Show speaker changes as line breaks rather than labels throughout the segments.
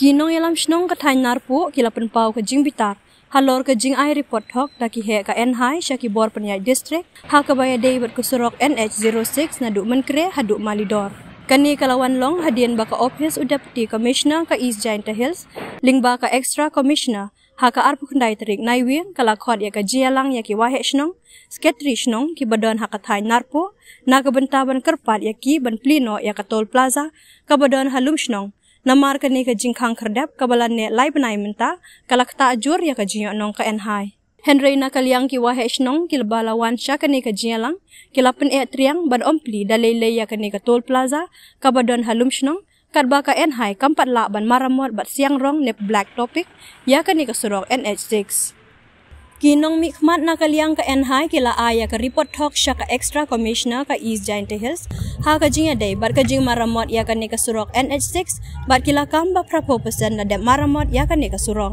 kinong elam shnong ka thain nar pu kilapun pau ka jing bitar halor ka jing ai report hok ta ki he ka en hai shaki bor panyai district ha ka baya dei bat ku nh06 na du men ha du malidor kani kalawan long hadian baka ka office u deputy commissioner ka east giant hills ling ba extra commissioner ha ka arpu khundai tarik nai wi kala khot ya ka jialang ya ki wa he shnong sketri shnong ki badon ha ka thain na ka bentaban kerpat ya ki ban plino ya tol plaza ka badon halum shnong nama arka ni ka ya jing kang kerdap ka bala ne lai benai menta kalak ta ajur ya ka jing nong ka en Henry nak liang ki wahai hech nong kil bala sya ka ni ka jing alang kil apen ea triang bad om pli da lei ya ka ni ka tol plaza ka badon halum shnong kat ba ka en hai kampat la ban maramot bat siang rong ne black topic ya ka ni ka surok NH6. กินงมิขมัดนักเลี้ยงกับเอ็นไฮกีลาอายกับรีพอร์ตท็อกชักกับเอ็กซ์ตร้าคอมมิชเนอร์กับอีสต์ไจน์เทลส์หากจริงอะไรบัดกจริงมารมอดยากันเนกสุรกเอ็นเอชซิกส์บัดกีลาคัมบะพระพุทธเจ้าเดบมารมอดยากันเนกสุรก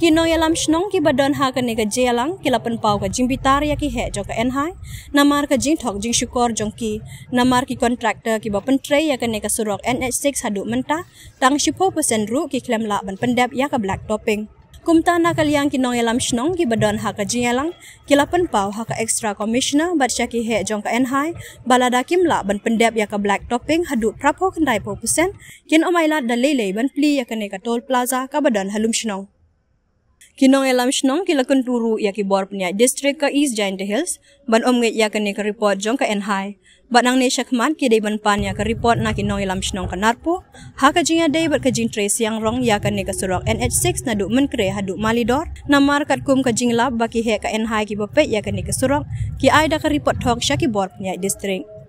กินงยาลัมชนงกีบดอนหากันเนกเจลังกีลาเป็นเป้ากับจิงบิตาร์ยากีเหจกับเอ็นไฮนามาร์กจิงท็อกจิงชุกอร์จงกีนามาร์กีคอนแทรคเตอร์กีบับเป็นเทรย์ยากันเนกสุรกเอ็นเอชซิกส์ฮัดุมันตาตั้งชิพหกเปอร์เซ็นต์รู้กีเคลมละบันเป็นเดบยากับแบล็คท็อปปิ้ง kumta na kaliang kinong ilam shnong ki badon ha ka ki lapen pau haka ka extra commissioner bat sya ki he jong ka enhai balada kim la ban pendep ya ka black topping haduk prapo kendai po pusen kin omailat da lele ban pli ya ka ne plaza ka badon halum shnong Kinong elam shnong kilakon turu ya ki bor punya district ka East Giant Hills ban om ngay ya ka ka report jong ka high, Ban ang nesha kman ki day ban pan ya ka report na kinong elam shnong ka narpo. Ha ka jing ya day ka jing trace yang rong ya ka ka surok NH6 na duk menkre ha duk malidor. Na markat kum ka jing lab baki he ka high ki bapet ya ka ka surok ki ay da ka report talk siya ki bor punya district.